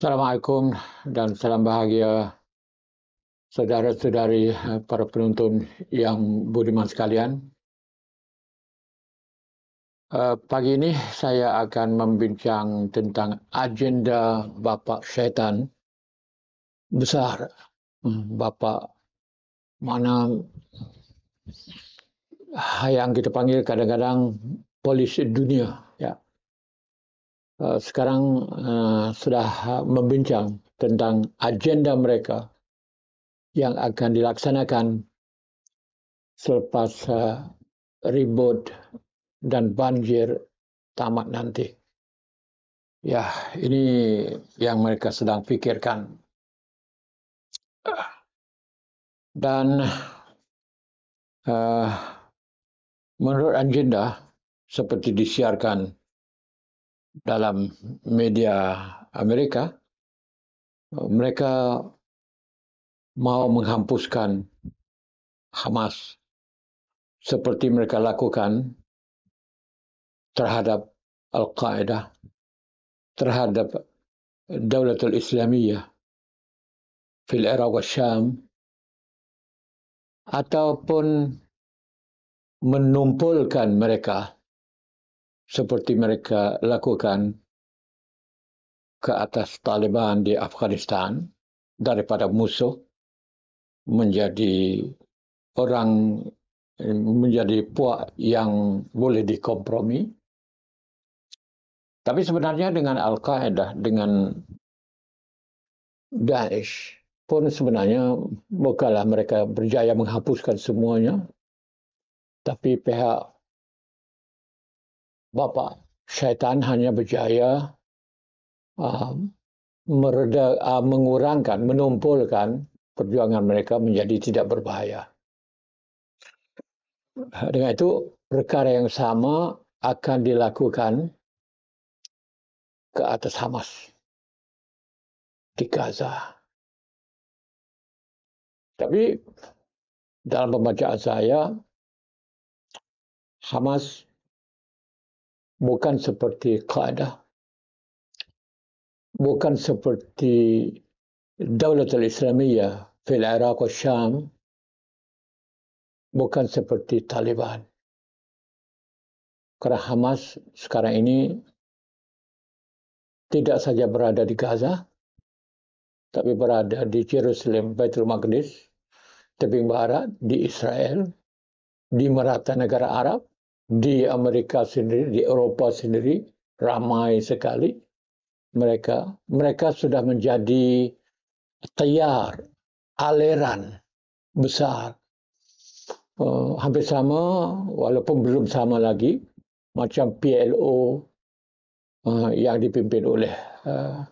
Assalamualaikum dan salam bahagia saudara-saudari eh, para penonton yang budiman sekalian. Eh, pagi ini saya akan membincang tentang agenda bapa Syaitan besar. Hmm, bapa mana yang kita panggil kadang-kadang polis dunia. Eh, sekarang eh, sudah membincang tentang agenda mereka yang akan dilaksanakan selepas eh, ribut dan banjir tamat nanti. Ya, ini yang mereka sedang pikirkan. Dan uh, menurut agenda seperti disiarkan dalam media Amerika mereka mau menghampuskan Hamas seperti mereka lakukan terhadap Al-Qaeda terhadap Daulatul Islamiyah fil Iraq wa Syam ataupun menumpulkan mereka seperti mereka lakukan ke atas Taliban di Afghanistan daripada musuh menjadi orang menjadi puak yang boleh dikompromi. Tapi sebenarnya dengan Al-Qaeda, dengan Daesh pun sebenarnya bukanlah mereka berjaya menghapuskan semuanya. Tapi pihak bapa syaitan hanya berjaya uh, mereda, uh, mengurangkan, menumpulkan perjuangan mereka menjadi tidak berbahaya. Dengan itu, perkara yang sama akan dilakukan ke atas Hamas di Gaza. Tapi dalam pembacaan saya, Hamas bukan seperti kaedah. Bukan seperti Daulat al-Islamiyah di Iraq dan Syam. Bukan seperti Taliban. Kerana Hamas sekarang ini tidak saja berada di Gaza, tapi berada di Jerusalem, Baitul Maqdis, Tebing Barat, di Israel, di merata negara Arab, di Amerika sendiri, di Eropa sendiri ramai sekali mereka. Mereka sudah menjadi tiar, aliran besar. Uh, hampir sama, walaupun belum sama lagi, macam PLO uh, eh, yang dipimpin oleh uh,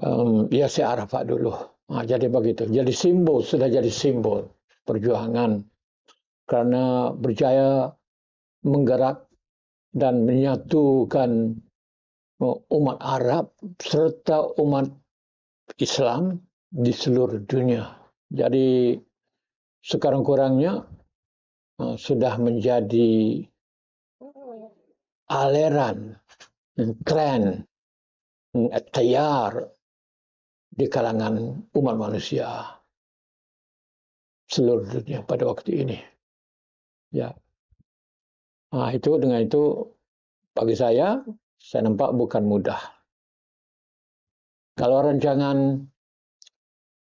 um, Yasir Arafat dulu. Uh, jadi begitu. Jadi simbol, sudah jadi simbol perjuangan. Kerana berjaya menggerak dan menyatukan uh, umat Arab serta umat Islam di seluruh dunia. Jadi sekarang kurangnya uh, sudah menjadi aliran, uh, tren, tayar di kalangan umat manusia seluruh dunia pada waktu ini. Ya, Ha, itu dengan itu bagi saya saya nampak bukan mudah. Kalau rancangan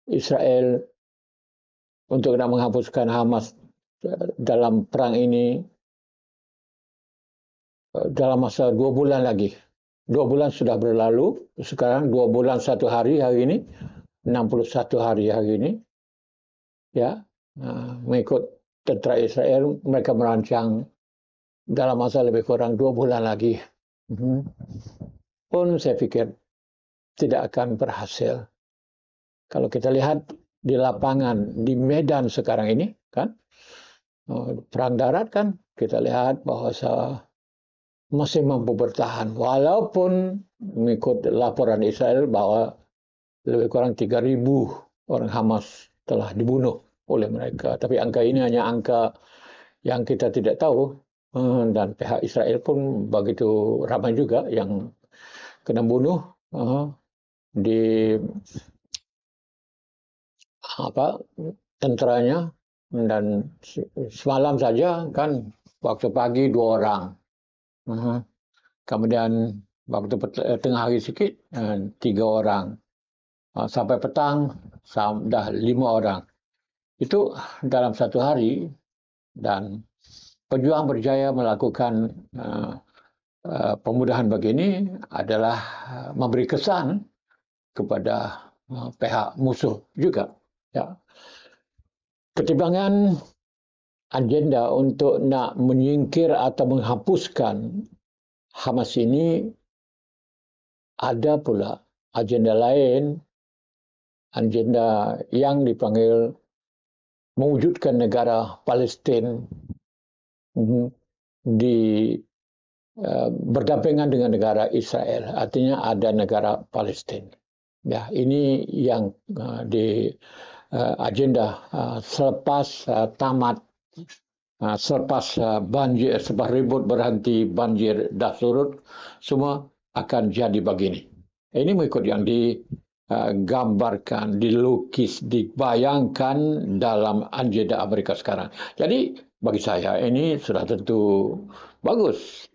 Israel untuk nak menghapuskan Hamas dalam perang ini eh, dalam masa dua bulan lagi. Dua bulan sudah berlalu. Sekarang dua bulan satu hari hari ini. 61 hari hari ini. Ya, eh, mengikut tentera Israel, mereka merancang dalam masa lebih kurang dua bulan lagi mhm. pun saya pikir tidak akan berhasil. Kalau kita lihat di lapangan di Medan sekarang ini kan oh, perang darat kan kita lihat bahwa masih mampu bertahan walaupun mengikut laporan Israel bahwa lebih kurang 3.000 orang Hamas telah dibunuh oleh mereka tapi angka ini hanya angka yang kita tidak tahu Eh, dan pihak Israel pun begitu ramai juga yang kena bunuh eh, di apa tentaranya dan semalam saja kan waktu pagi dua orang eh. kemudian waktu tengah hari sikit tiga orang sampai petang dah lima orang itu dalam satu hari dan pejuang berjaya melakukan uh, uh, pemudahan begini adalah uh, memberi kesan kepada pihak musuh juga. Ya. Ketimbangan agenda untuk nak menyingkir atau menghapuskan Hamas ini ada pula agenda lain agenda yang dipanggil mewujudkan negara Palestin Mhm. di eh, berdampingan dengan negara Israel, artinya ada negara Palestina. Ya, ini yang eh, di eh, agenda selepas tamat selepas banjir selepas ribut berhenti banjir dah surut semua akan jadi begini. Ini mengikut yang digambarkan, dilukis, dibayangkan dalam agenda Amerika sekarang. Jadi bagi saya ini sudah tentu bagus.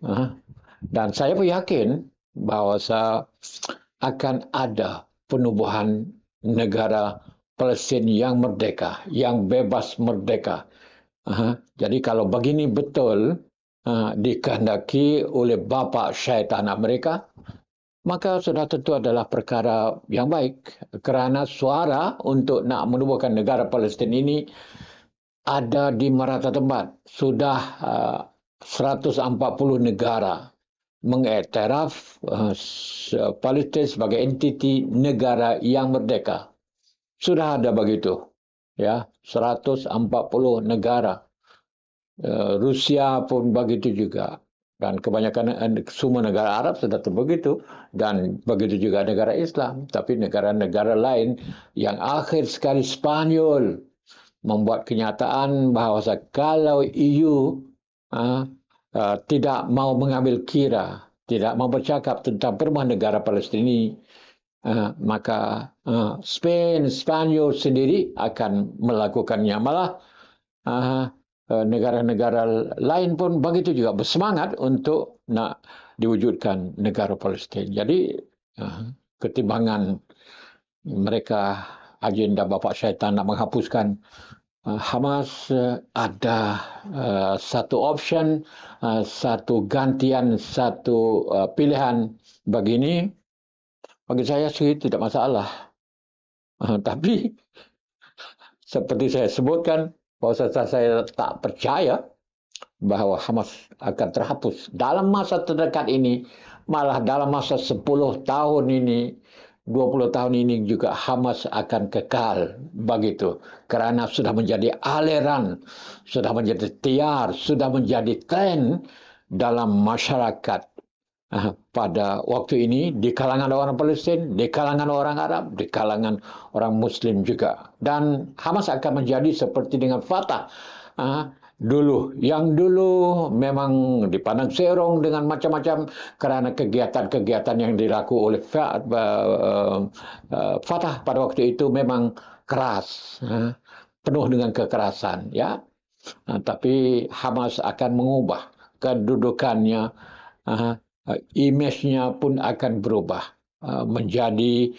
Dan saya pun yakin bahawa akan ada penubuhan negara Palestin yang merdeka, yang bebas merdeka. Jadi kalau begini betul ha, dikandaki oleh bapa syaitan Amerika, maka sudah tentu adalah perkara yang baik kerana suara untuk nak menubuhkan negara Palestin ini ada di merata tempat. Sudah uh, 140 negara mengiktiraf uh, Palestine sebagai entiti negara yang merdeka. Sudah ada begitu. Ya, 140 negara. Uh, Rusia pun begitu juga. Dan kebanyakan uh, semua negara Arab sudah begitu. Dan begitu juga negara Islam. Tapi negara-negara lain yang akhir sekali Spanyol membuat kenyataan bahawa kalau EU ha, uh, tidak mau mengambil kira, tidak mau bercakap tentang permohonan negara Palestin ini, uh, maka uh, Spain, Spanyol sendiri akan melakukannya. Malah uh, negara-negara lain pun begitu juga bersemangat untuk nak diwujudkan negara Palestin. Jadi uh, ketimbangan mereka agenda bapa syaitan nak menghapuskan uh, Hamas uh, ada uh, satu option uh, satu gantian satu uh, pilihan begini bagi saya sih tidak masalah uh, tapi seperti saya sebutkan bahawa saya, saya tak percaya bahawa Hamas akan terhapus dalam masa terdekat ini malah dalam masa 10 tahun ini 20 tahun ini juga Hamas akan kekal begitu kerana sudah menjadi aliran sudah menjadi tiar sudah menjadi tren dalam masyarakat ah, pada waktu ini di kalangan orang Palestin, di kalangan orang Arab, di kalangan orang Muslim juga. Dan Hamas akan menjadi seperti dengan Fatah. Ah, dulu. Yang dulu memang dipandang serong dengan macam-macam kerana kegiatan-kegiatan yang dilaku oleh eh, eh, Fatah pada waktu itu memang keras, ha? penuh dengan kekerasan, ya. Ha, tapi Hamas akan mengubah kedudukannya, ha? imejnya pun akan berubah menjadi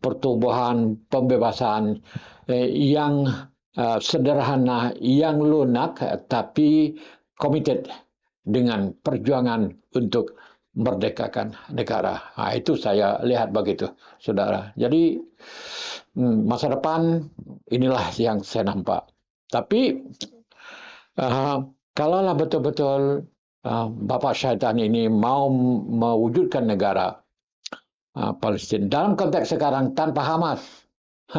pertumbuhan pembebasan eh, yang Eh, sederhana yang lunak tapi committed dengan perjuangan untuk merdekakan negara. Nah, itu saya lihat begitu, saudara. Jadi hmm, masa depan inilah yang saya nampak. Tapi uh, kalaulah betul-betul uh, Bapak Syaitan ini mau mewujudkan negara uh, Palestina dalam konteks sekarang tanpa Hamas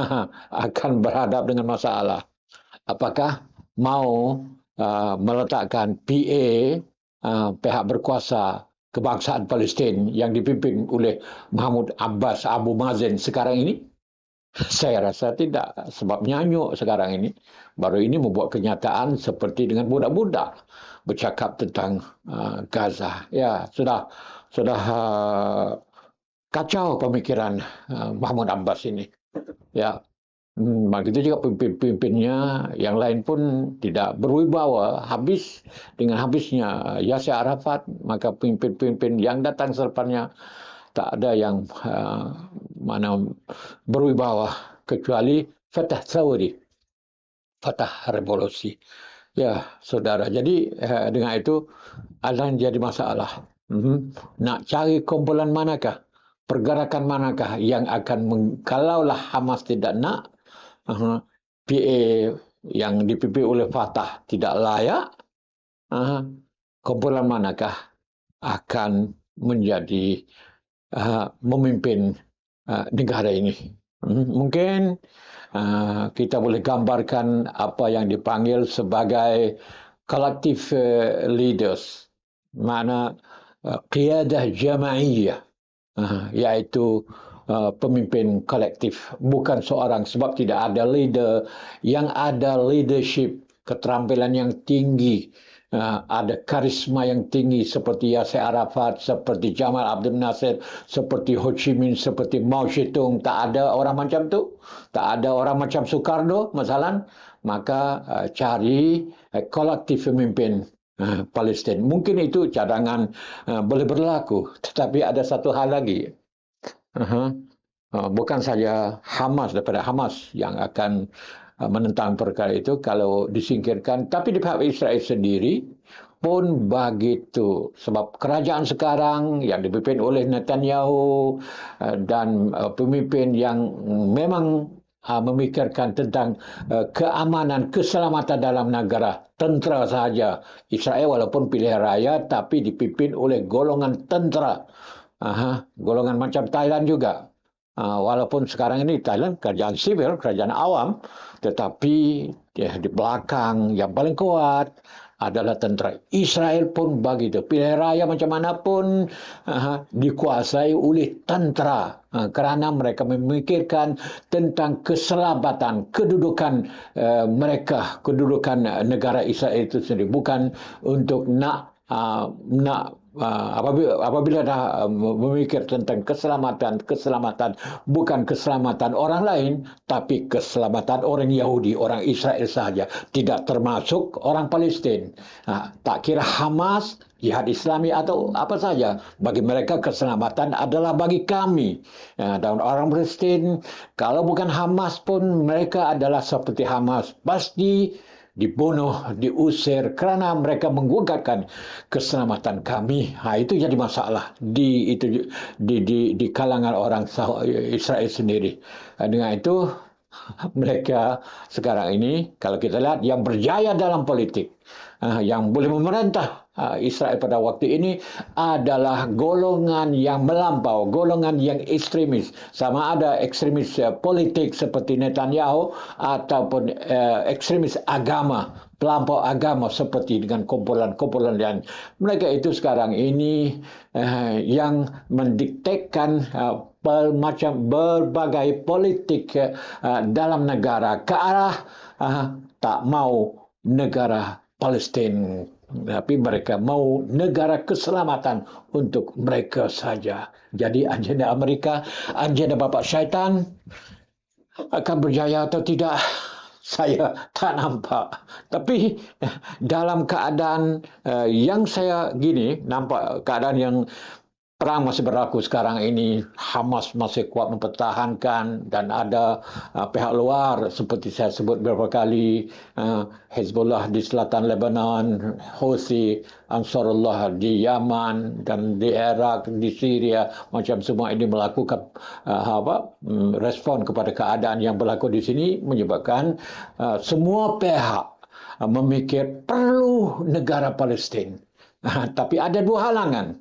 akan berhadap dengan masalah. apakah mau uh, meletakkan PA uh, pihak berkuasa kebangsaan Palestin yang dipimpin oleh Mahmud Abbas Abu Mazen sekarang ini? Saya rasa tidak sebab nyanyuk sekarang ini baru ini membuat kenyataan seperti dengan budak-budak bercakap tentang uh, Gaza. Ya, sudah sudah uh, kacau pemikiran uh, Mahmud Abbas ini. Ya, Hmm, itu juga pemimpin-pemimpinnya yang lain pun tidak berwibawa habis dengan habisnya Yasir Arafat maka pemimpin-pemimpin yang datang selepasnya tak ada yang uh, mana berwibawa kecuali Fatah Sauri Fatah Revolusi ya saudara jadi uh, dengan itu ada yang jadi masalah mm-hmm. nak cari kumpulan manakah pergerakan manakah yang akan meng- kalaulah Hamas tidak nak uh, PA yang dipimpin oleh Fatah tidak layak, uh, kumpulan manakah akan menjadi uh, memimpin uh, negara ini? Hmm, mungkin uh, kita boleh gambarkan apa yang dipanggil sebagai kolektif uh, leaders, mana uh, qiyadah jama'iyah, uh, iaitu uh, pemimpin kolektif bukan seorang sebab tidak ada leader yang ada leadership keterampilan yang tinggi uh, ada karisma yang tinggi seperti Yasser Arafat seperti Jamal Abdel Nasir seperti Ho Chi Minh seperti Mao Zedong tak ada orang macam tu tak ada orang macam Soekarno masalah maka uh, cari uh, kolektif pemimpin uh, Palestin. Mungkin itu cadangan uh, boleh berlaku. Tetapi ada satu hal lagi. Uh-huh. Uh, bukan saja Hamas daripada Hamas yang akan uh, menentang perkara itu kalau disingkirkan, tapi di pihak Israel sendiri pun begitu. Sebab kerajaan sekarang yang dipimpin oleh Netanyahu uh, dan uh, pemimpin yang memang uh, memikirkan tentang uh, keamanan, keselamatan dalam negara, tentera sahaja. Israel walaupun pilihan raya tapi dipimpin oleh golongan tentera. Aha, golongan macam Thailand juga. Uh, walaupun sekarang ini Thailand kerajaan sivil, kerajaan awam, tetapi ya, di belakang yang paling kuat adalah tentera Israel pun bagi tu. Pilihan raya macam mana pun uh, dikuasai oleh tentera uh, kerana mereka memikirkan tentang keselamatan kedudukan uh, mereka, kedudukan negara Israel itu sendiri bukan untuk nak uh, nak Ah, apabila, dah um, memikir tentang keselamatan, keselamatan bukan keselamatan orang lain, tapi keselamatan orang Yahudi, orang Israel saja, tidak termasuk orang Palestin. Nah, tak kira Hamas, jihad Islami atau apa saja, bagi mereka keselamatan adalah bagi kami. Ya, dan orang Palestin, kalau bukan Hamas pun mereka adalah seperti Hamas, pasti dibunuh, diusir kerana mereka menggugatkan keselamatan kami. Ha, itu jadi masalah di itu di di, di kalangan orang Israel sendiri. Ha, dengan itu mereka sekarang ini kalau kita lihat yang berjaya dalam politik, ha, yang boleh memerintah Ah, Israel pada waktu ini adalah golongan yang melampau, golongan yang ekstremis. Sama ada ekstremis eh, politik seperti Netanyahu ataupun eh, ekstremis agama, pelampau agama seperti dengan kumpulan-kumpulan yang mereka itu sekarang ini eh, yang mendiktekan macam berbagai politik dalam negara ke arah tak mau negara Palestin tapi mereka mau negara keselamatan untuk mereka saja. Jadi agenda Amerika, agenda bapak syaitan akan berjaya atau tidak, saya tak nampak. Tapi dalam keadaan eh, yang saya gini, nampak keadaan yang perang masih berlaku sekarang ini Hamas masih kuat mempertahankan dan ada uh, pihak luar seperti saya sebut beberapa kali uh, Hezbollah di selatan Lebanon, Houthi, Ansarullah di Yaman dan di Iraq, di Syria macam semua ini melakukan uh, apa mm, respon kepada keadaan yang berlaku di sini menyebabkan uh, semua pihak uh, memikir perlu negara Palestin. tapi ada dua halangan.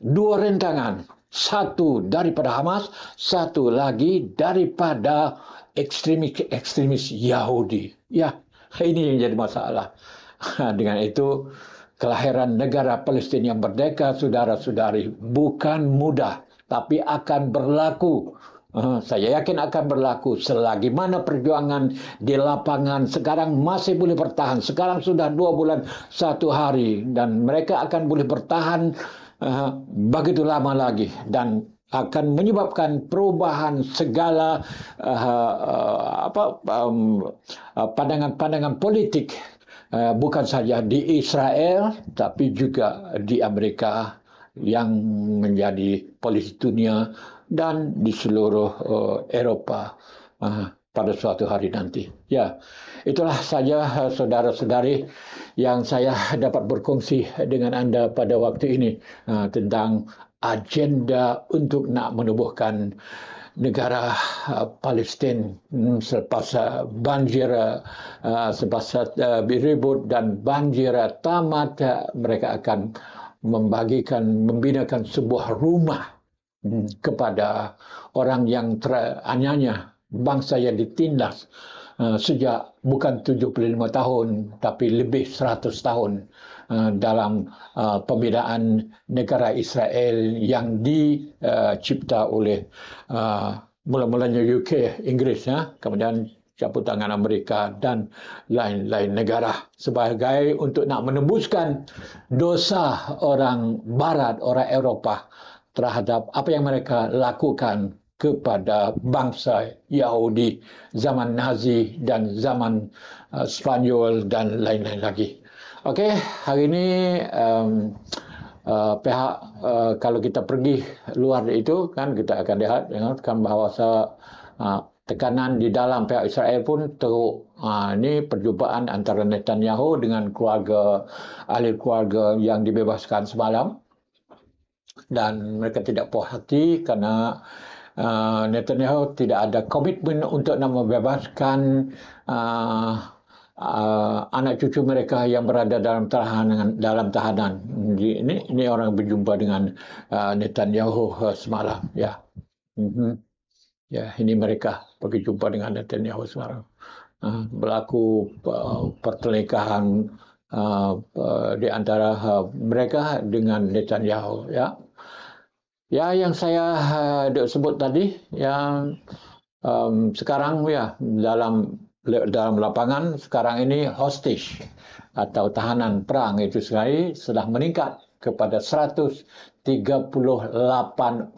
dua rentangan, satu daripada Hamas, satu lagi daripada ekstremis-ekstremis Yahudi. Ya, ini yang jadi masalah. Dengan itu, kelahiran negara Palestina yang merdeka, saudara-saudari, bukan mudah, tapi akan berlaku. Eh, saya yakin akan berlaku selagi mana perjuangan di lapangan sekarang masih boleh bertahan. Sekarang sudah dua bulan, satu hari, dan mereka akan boleh bertahan uh, begitu lama lagi dan akan menyebabkan perubahan segala uh, uh, apa um, uh, pandangan-pandangan politik uh, bukan saja di Israel tapi juga di Amerika yang menjadi politik dunia dan di seluruh uh, Eropah. Uh, pada suatu hari nanti. Ya, itulah saja eh, saudara-saudari yang saya dapat berkongsi dengan anda pada waktu ini eh, tentang agenda untuk nak menubuhkan negara eh, Palestin hmm, selepas uh, banjir uh, selepas uh, dan banjir tamat mereka akan membagikan membinakan sebuah rumah hmm, kepada orang yang teranyanya bangsa yang ditindas uh, sejak bukan 75 tahun tapi lebih 100 tahun uh, dalam uh, pembinaan negara Israel yang dicipta oleh mula-mulanya UK, Inggeris, ya, kemudian campur tangan Amerika dan lain-lain negara sebagai untuk nak menembuskan dosa orang Barat, orang Eropah terhadap apa yang mereka lakukan kepada bangsa Yahudi zaman Nazi dan zaman uh, Spanyol dan lain-lain lagi. Okey, hari ini um, uh, pihak uh, kalau kita pergi luar itu kan kita akan lihat dengan bahawa uh, tekanan di dalam pihak Israel pun teruk. Uh, ini perjumpaan antara Netanyahu dengan keluarga ahli keluarga yang dibebaskan semalam dan mereka tidak puas hati kerana uh, Netanyahu tidak ada komitmen untuk nak membebaskan uh, uh, anak cucu mereka yang berada dalam tahanan dalam tahanan. Ini ini orang berjumpa dengan uh, Netanyahu semalam ya. Yeah. Mm-hmm. yeah, ini mereka pergi jumpa dengan Netanyahu semalam. Uh, berlaku uh, pertelingkahan uh, uh, di antara uh, mereka dengan Netanyahu ya. Ya, yang saya uh, sebut tadi, yang um, sekarang ya dalam dalam lapangan sekarang ini hostage atau tahanan perang itu sendiri sudah meningkat kepada 138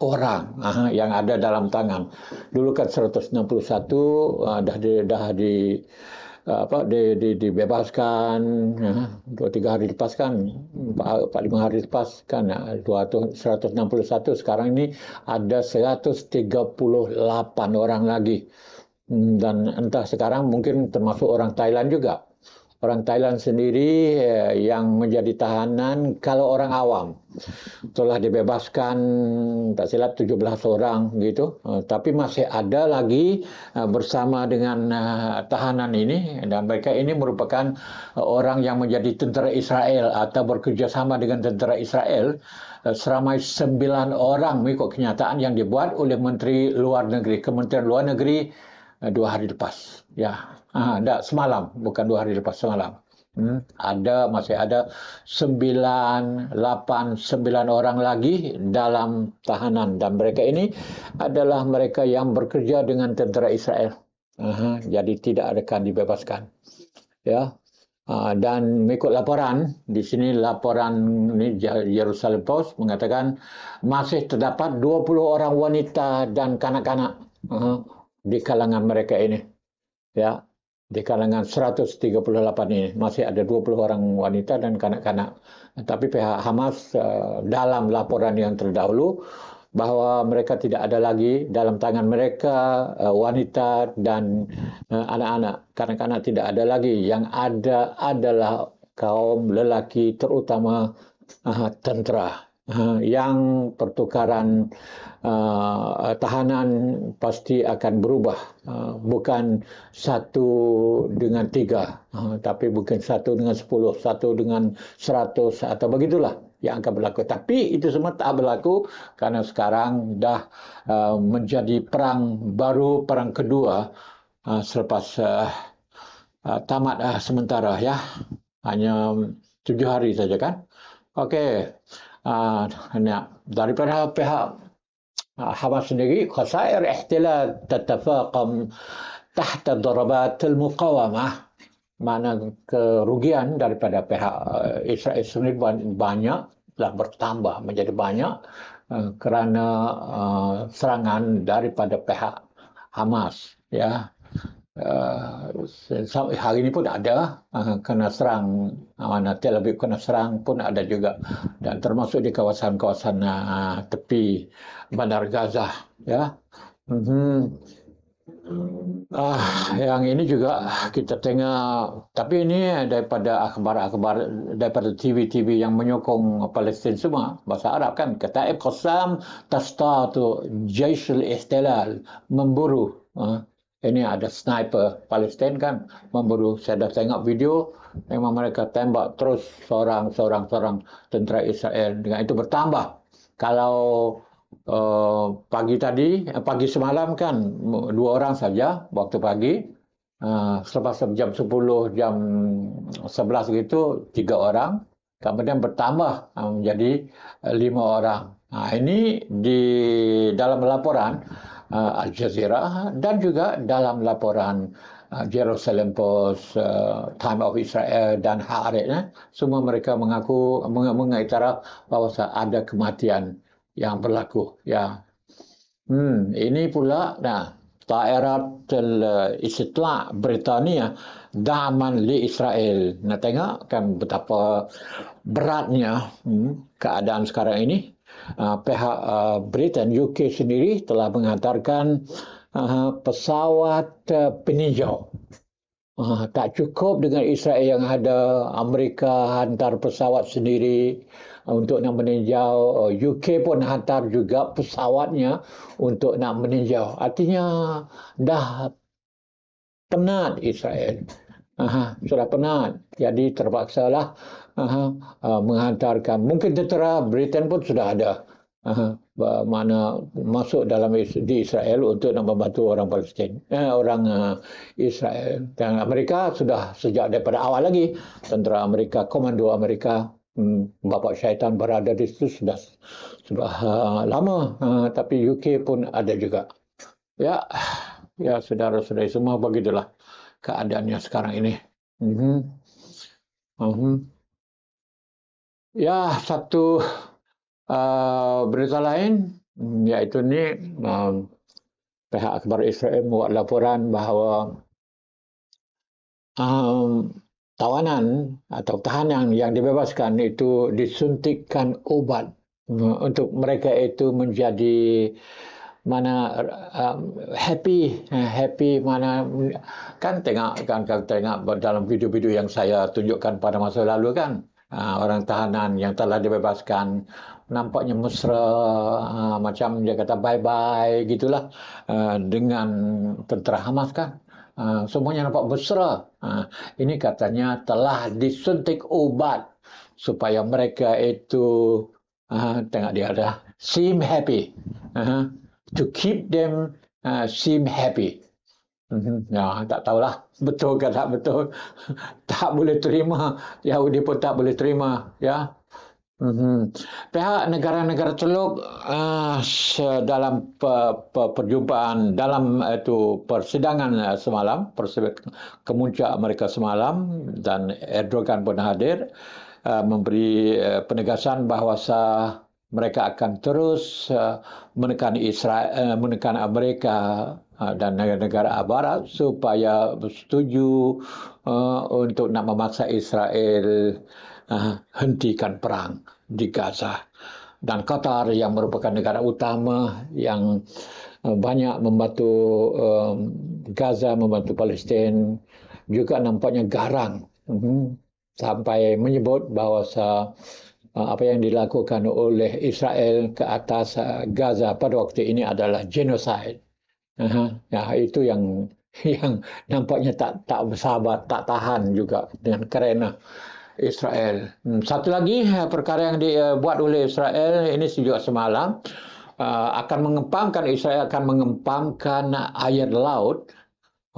orang uh, yang ada dalam tangan. Dulu kan 161 uh, eh, dah di, dah di apa di, di, dibebaskan ya, ya dua tiga hari lepaskan empat lima hari lepaskan ya, puluh satu sekarang ini ada 138 orang lagi hmm, dan entah sekarang mungkin termasuk orang Thailand juga orang Thailand sendiri eh, yang menjadi tahanan kalau orang awam telah dibebaskan tak silap 17 orang gitu eh, tapi masih ada lagi eh, bersama dengan tahanan ini dan mereka ini merupakan orang yang menjadi tentara Israel atau bekerjasama dengan tentara Israel seramai 9 orang mengikut kenyataan yang dibuat oleh Menteri Luar Negeri Kementerian Luar Negeri dua hari lepas. Ya, Ah, ha, tak semalam, bukan dua hari lepas semalam. Hmm, ada masih ada sembilan lapan sembilan orang lagi dalam tahanan dan mereka ini adalah mereka yang bekerja dengan tentara Israel. Uh, jadi tidak akan dibebaskan. Ya. Ha, dan mengikut laporan di sini laporan ini Jerusalem Post mengatakan masih terdapat 20 orang wanita dan kanak-kanak di kalangan mereka ini. Ya, di kalangan 138 ini masih ada 20 orang wanita dan kanak-kanak. Tapi pihak Hamas eh, dalam laporan yang terdahulu bahawa mereka tidak ada lagi dalam tangan mereka eh, wanita dan eh, anak-anak. Kanak-kanak tidak ada lagi. Yang ada adalah kaum lelaki terutama tentera Eh, yang pertukaran uh, tahanan pasti akan berubah uh, bukan satu dengan tiga uh, tapi bukan satu dengan sepuluh satu dengan seratus atau begitulah yang akan berlaku tapi itu semua tak berlaku kerana sekarang dah uh, menjadi perang baru perang kedua uh, selepas uh, uh, tamat uh, sementara ya hanya tujuh hari saja kan Okey. Uh, ah, daripada pihak ah, Hamas sendiri, khasair ihtilal tatafaqam tahta darabat al-muqawamah. Mana kerugian daripada pihak eh, Israel sendiri banyak telah bertambah menjadi banyak uh, kerana uh, serangan daripada pihak Hamas ya Ah, uh, hari ini pun ada uh, kena serang uh, nanti lah lebih kena serang pun ada juga dan termasuk di kawasan-kawasan uh, tepi bandar Gaza ya mm-hmm. uh, yang ini juga kita tengah, tapi ini daripada akhbar-akhbar daripada TV-TV yang menyokong Palestin semua bahasa Arab kan kata Qasam Tastatu tu Jaisal Ihtilal memburu ini ada sniper Palestin kan memburu saya dah tengok video memang mereka tembak terus seorang seorang seorang tentera Israel dengan itu bertambah kalau uh, pagi tadi eh, pagi semalam kan dua orang saja waktu pagi uh, selepas jam 10 jam 11 gitu tiga orang kemudian bertambah menjadi lima orang. Nah, ini di dalam laporan uh, Al Jazeera dan juga dalam laporan uh, Jerusalem Post, uh, Time of Israel dan Haaretz, eh, semua mereka mengaku meng- mengiktiraf bahawa ada kematian yang berlaku. Ya, hmm, ini pula, nah, Taerat tel istilah Britania daman li Israel. Nah, tengok kan betapa beratnya. Hmm, keadaan sekarang ini. Uh, pihak uh, Britain UK sendiri telah mengantarkan uh, pesawat uh, peninjau. Uh, tak cukup dengan Israel yang ada, Amerika hantar pesawat sendiri uh, untuk nak meninjau. UK uh, pun hantar juga pesawatnya untuk nak meninjau. Artinya dah penat Israel. Aha, sudah penat. Jadi terpaksalah uh, menghantarkan mungkin tentera Britain pun sudah ada uh, mana masuk dalam di Israel untuk nak membantu orang Palestin eh, orang uh, Israel dan Amerika sudah sejak daripada awal lagi tentera Amerika komando Amerika hmm, Bapak Syaitan berada di situ sudah sudah uh, lama uh, tapi UK pun ada juga. Ya, ya saudara-saudari semua begitulah keadaannya sekarang ini. Mhm. Uh-huh. uh Ya, satu uh, berita lain iaitu ni um, pihak Akhbar Israel membuat laporan bahawa um, tawanan atau tahanan yang dibebaskan itu disuntikkan ubat untuk mereka itu menjadi mana um, happy happy mana kan tengok kan kalau tengok dalam video-video yang saya tunjukkan pada masa lalu kan Ah, orang tahanan yang telah dibebaskan nampaknya mesra ah, macam dia kata bye bye gitulah ah, dengan tentera Hamas kan semuanya nampak mesra ini katanya telah disuntik ubat supaya mereka itu tengok dia dah seem happy to keep them seem happy Ya, tak tahulah betul ke tak betul. Tak boleh terima. Yahudi pun tak boleh terima. Ya. Mm-hmm. Pihak negara-negara celuk uh, ah, dalam perjumpaan dalam itu eh, persidangan eh, semalam persidangan kemuncak mereka semalam dan Erdogan pun hadir uh, memberi uh, penegasan bahawa mereka akan terus uh, menekan Israel uh, menekan Amerika uh, dan negara-negara barat supaya bersetuju untuk nak memaksa Israel hentikan perang di Gaza dan Qatar yang merupakan negara utama yang banyak membantu um, Gaza membantu Palestin juga nampaknya garang hmm. sampai menyebut bahawa Ah, apa yang dilakukan oleh Israel ke atas ah, Gaza pada waktu ini adalah genocide. Ya, itu yang yang nampaknya tak tak bersahabat, tak tahan juga dengan kerana Israel. Hmm, satu lagi ah, perkara yang dibuat oleh Israel ini sejak semalam akan mengempangkan Israel akan mengempangkan air laut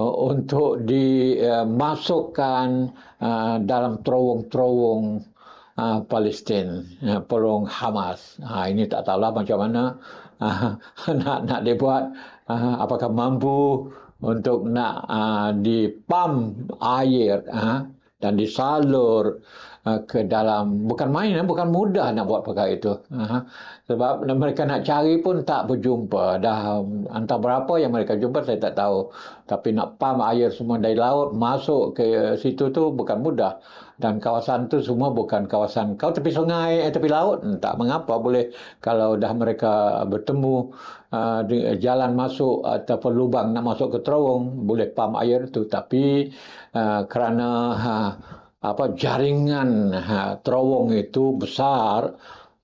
untuk dimasukkan dalam terowong-terowong uh, Palestin, uh, ah, pelong Hamas. Uh, ini tak tahu lah macam mana uh, nak nak dibuat uh, apakah mampu untuk nak uh, dipam air uh, dan disalur Uh, ke dalam bukan main eh, bukan mudah nak buat perkara itu sebab mereka nak cari pun tak berjumpa dah um, antara berapa yang mereka jumpa saya tak tahu tapi nak pam air semua dari laut masuk ke situ tu bukan mudah dan kawasan tu semua bukan kawasan kau tepi sungai eh, tepi laut hmm, tak mengapa boleh kalau dah mereka bertemu uh, eh, jalan masuk atau lubang nak masuk ke terowong boleh pam air tu tapi uh, kerana uh, apa jaringan ha, terowong itu besar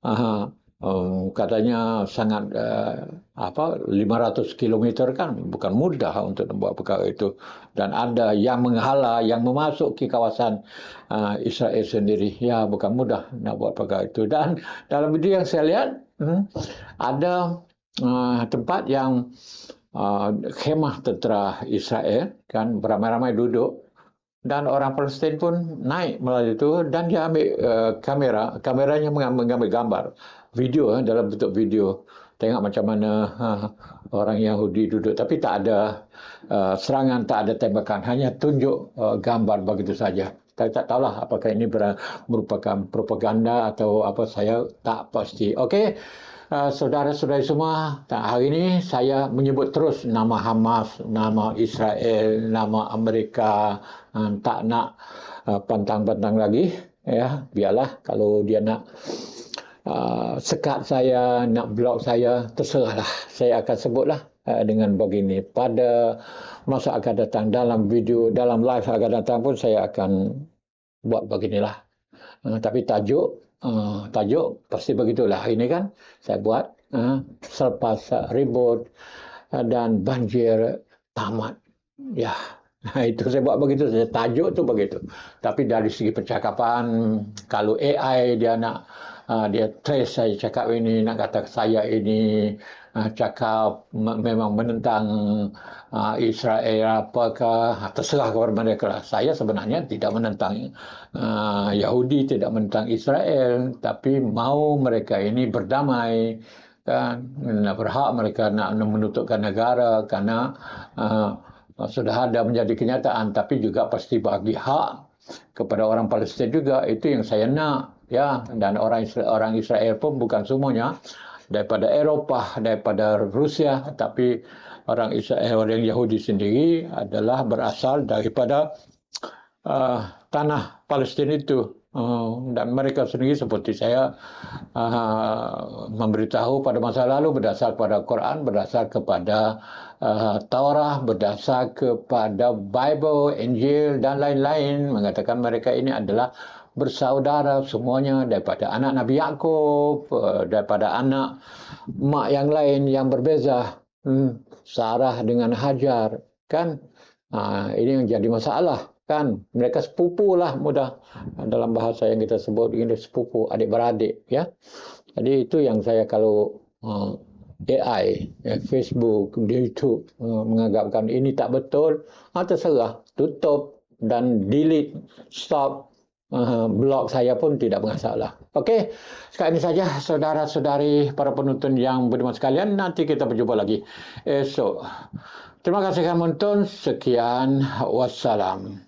ha, um, katanya sangat uh, apa 500 km kan bukan mudah untuk membuat perkara itu dan ada yang menghala yang memasuki kawasan uh, Israel sendiri ya bukan mudah nak buat perkara itu dan dalam video yang saya lihat hmm, ada uh, tempat yang uh, khemah tentera Israel kan beramai-ramai duduk dan orang Palestin pun naik melalui itu dan dia ambil uh, kamera kameranya mengambil, mengambil gambar video uh, dalam bentuk video tengok macam mana uh, orang Yahudi duduk tapi tak ada uh, serangan tak ada tembakan hanya tunjuk uh, gambar begitu saja tapi tak tahulah apakah ini merupakan propaganda atau apa saya tak pasti Okay saudara ah, saudara-saudari semua, hari ini saya menyebut terus nama Hamas, nama Israel, nama Amerika, um, tak nak uh, pantang-pantang lagi. Ya, biarlah kalau dia nak uh, sekat saya, nak blok saya, terserahlah. Saya akan sebutlah uh, dengan begini. Pada masa akan datang dalam video, dalam live akan datang pun saya akan buat beginilah. Uh, tapi tajuk uh, tajuk pasti begitulah ini kan saya buat uh, selepas eh, ribut eh, dan banjir tamat ya nah itu saya buat begitu saja tajuk tu begitu tapi dari segi percakapan kalau AI dia nak Ha, dia trace saya cakap ini nak kata saya ini ha, cakap memang menentang ha, Israel apakah terserah kepada mereka lah. Saya sebenarnya tidak menentang Yahudi, tidak menentang Israel tapi mau mereka ini berdamai kan berhak mereka nak menutupkan negara kerana uh, sudah ada menjadi kenyataan tapi juga pasti bagi hak kepada orang Palestin juga itu yang saya nak ya dan orang orang Israel pun bukan semuanya daripada Eropah daripada Rusia tapi orang Israel orang Yahudi sendiri adalah berasal daripada uh, tanah Palestin itu uh, dan mereka sendiri seperti saya uh, memberitahu pada masa lalu berdasar pada Quran berdasar kepada uh, Taurat berdasar kepada Bible Injil dan lain-lain mengatakan mereka ini adalah bersaudara semuanya daripada anak Nabi Yakub, eh, daripada anak mak yang lain yang berbeza, hmm, Sarah dengan Hajar, kan? Ha, ini yang jadi masalah, kan? Mereka sepupu lah mudah dalam bahasa yang kita sebut ini sepupu adik beradik, ya. Jadi itu yang saya kalau eh, AI, eh, Facebook, YouTube menganggapkan ini tak betul, ha, salah tutup dan delete, stop uh, blog saya pun tidak mengasahlah. Okey, sekarang ini saja saudara-saudari para penonton yang berdemak sekalian. Nanti kita berjumpa lagi esok. Terima kasih kerana menonton. Sekian. Wassalam.